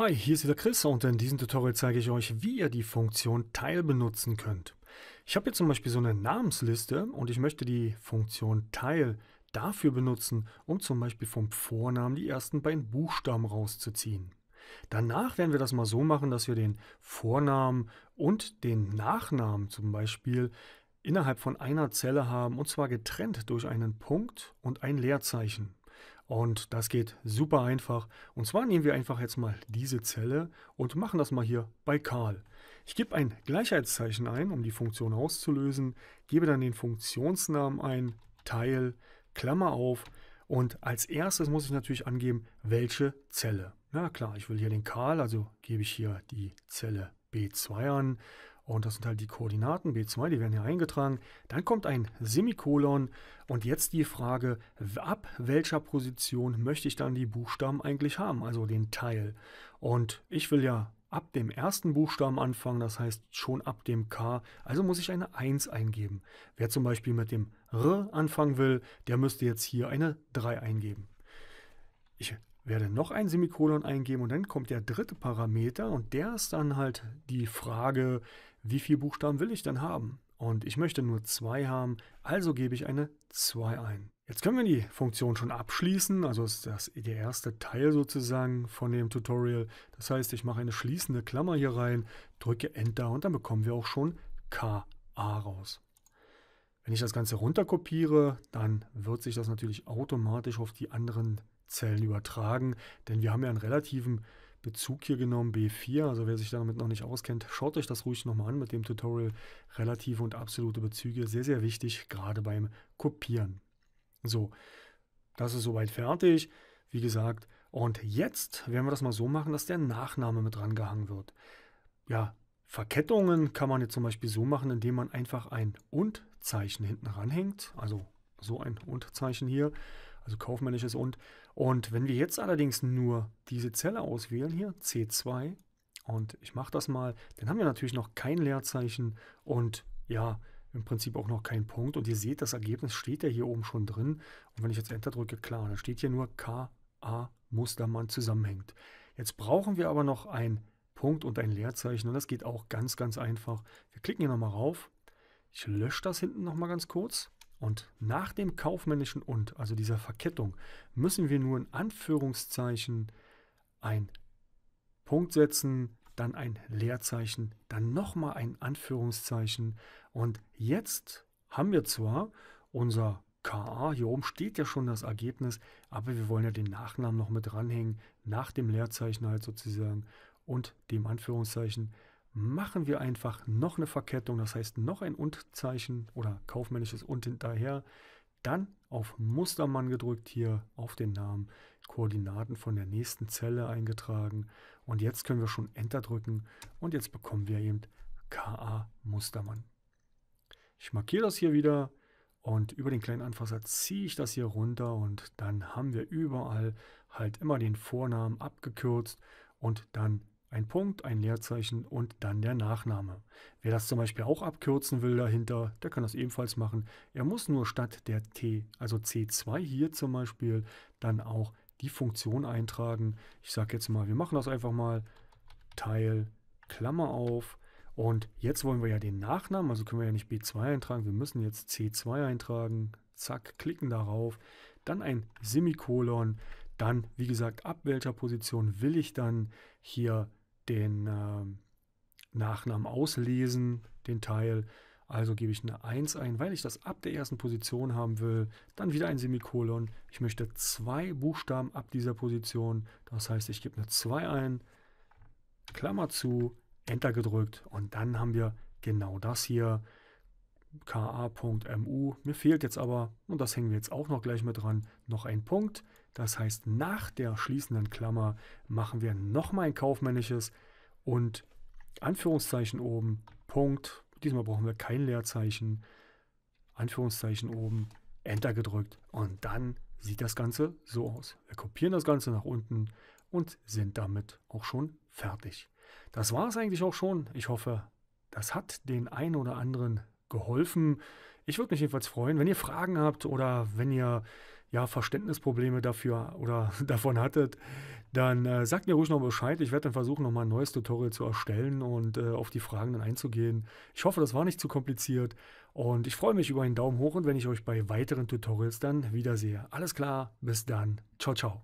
Hi, hier ist wieder Chris und in diesem Tutorial zeige ich euch, wie ihr die Funktion Teil benutzen könnt. Ich habe hier zum Beispiel so eine Namensliste und ich möchte die Funktion Teil dafür benutzen, um zum Beispiel vom Vornamen die ersten beiden Buchstaben rauszuziehen. Danach werden wir das mal so machen, dass wir den Vornamen und den Nachnamen zum Beispiel innerhalb von einer Zelle haben und zwar getrennt durch einen Punkt und ein Leerzeichen. Und das geht super einfach. Und zwar nehmen wir einfach jetzt mal diese Zelle und machen das mal hier bei Karl. Ich gebe ein Gleichheitszeichen ein, um die Funktion auszulösen, gebe dann den Funktionsnamen ein, Teil, Klammer auf und als erstes muss ich natürlich angeben, welche Zelle. Na klar, ich will hier den Karl, also gebe ich hier die Zelle B2 an und das sind halt die Koordinaten B2, die werden hier eingetragen. Dann kommt ein Semikolon und jetzt die Frage, ab welcher Position möchte ich dann die Buchstaben eigentlich haben, also den Teil. Und ich will ja ab dem ersten Buchstaben anfangen, das heißt schon ab dem K, also muss ich eine 1 eingeben. Wer zum Beispiel mit dem R anfangen will, der müsste jetzt hier eine 3 eingeben. Ich werde noch ein Semikolon eingeben und dann kommt der dritte Parameter und der ist dann halt die Frage, wie viele Buchstaben will ich denn haben? Und ich möchte nur zwei haben, also gebe ich eine 2 ein. Jetzt können wir die Funktion schon abschließen, also ist das der erste Teil sozusagen von dem Tutorial. Das heißt, ich mache eine schließende Klammer hier rein, drücke Enter und dann bekommen wir auch schon KA raus. Wenn ich das Ganze runterkopiere, dann wird sich das natürlich automatisch auf die anderen Zellen übertragen, denn wir haben ja einen relativen Bezug hier genommen, B4. Also wer sich damit noch nicht auskennt, schaut euch das ruhig nochmal an mit dem Tutorial. Relative und absolute Bezüge, sehr, sehr wichtig, gerade beim Kopieren. So, das ist soweit fertig. Wie gesagt, und jetzt werden wir das mal so machen, dass der Nachname mit rangehangen wird. Ja, Verkettungen kann man jetzt zum Beispiel so machen, indem man einfach ein Und-Zeichen hinten ranhängt. Also so ein Und-Zeichen hier also kaufmännisches und. Und wenn wir jetzt allerdings nur diese Zelle auswählen hier, C2, und ich mache das mal, dann haben wir natürlich noch kein Leerzeichen und ja, im Prinzip auch noch keinen Punkt. Und ihr seht, das Ergebnis steht ja hier oben schon drin. Und wenn ich jetzt Enter drücke, klar, dann steht hier nur KA-Mustermann zusammenhängt. Jetzt brauchen wir aber noch ein Punkt und ein Leerzeichen. Und das geht auch ganz, ganz einfach. Wir klicken hier nochmal rauf. Ich lösche das hinten nochmal ganz kurz. Und nach dem kaufmännischen und, also dieser Verkettung, müssen wir nur in Anführungszeichen ein Punkt setzen, dann ein Leerzeichen, dann nochmal ein Anführungszeichen. Und jetzt haben wir zwar unser KA, hier oben steht ja schon das Ergebnis, aber wir wollen ja den Nachnamen noch mit dranhängen, nach dem Leerzeichen halt sozusagen und dem Anführungszeichen machen wir einfach noch eine Verkettung, das heißt noch ein Und-Zeichen oder kaufmännisches Und hinterher. Dann auf Mustermann gedrückt, hier auf den Namen, Koordinaten von der nächsten Zelle eingetragen. Und jetzt können wir schon Enter drücken und jetzt bekommen wir eben KA Mustermann. Ich markiere das hier wieder und über den kleinen Anfasser ziehe ich das hier runter und dann haben wir überall halt immer den Vornamen abgekürzt und dann ein Punkt, ein Leerzeichen und dann der Nachname. Wer das zum Beispiel auch abkürzen will dahinter, der kann das ebenfalls machen. Er muss nur statt der T, also C2 hier zum Beispiel, dann auch die Funktion eintragen. Ich sage jetzt mal, wir machen das einfach mal, Teil, Klammer auf. Und jetzt wollen wir ja den Nachnamen, also können wir ja nicht B2 eintragen, wir müssen jetzt C2 eintragen. Zack, klicken darauf, dann ein Semikolon, dann, wie gesagt, ab welcher Position will ich dann hier den äh, Nachnamen auslesen, den Teil. Also gebe ich eine 1 ein, weil ich das ab der ersten Position haben will. Dann wieder ein Semikolon. Ich möchte zwei Buchstaben ab dieser Position. Das heißt, ich gebe eine 2 ein, Klammer zu, Enter gedrückt und dann haben wir genau das hier, ka.mu. Mir fehlt jetzt aber, und das hängen wir jetzt auch noch gleich mit dran, noch ein Punkt. Das heißt, nach der schließenden Klammer machen wir nochmal ein kaufmännisches und Anführungszeichen oben, Punkt. Diesmal brauchen wir kein Leerzeichen. Anführungszeichen oben, Enter gedrückt und dann sieht das Ganze so aus. Wir kopieren das Ganze nach unten und sind damit auch schon fertig. Das war es eigentlich auch schon. Ich hoffe, das hat den einen oder anderen geholfen. Ich würde mich jedenfalls freuen, wenn ihr Fragen habt oder wenn ihr ja, Verständnisprobleme dafür oder davon hattet, dann äh, sagt mir ruhig noch Bescheid. Ich werde dann versuchen, nochmal ein neues Tutorial zu erstellen und äh, auf die Fragen dann einzugehen. Ich hoffe, das war nicht zu kompliziert und ich freue mich über einen Daumen hoch und wenn ich euch bei weiteren Tutorials dann wiedersehe. Alles klar, bis dann. Ciao, ciao.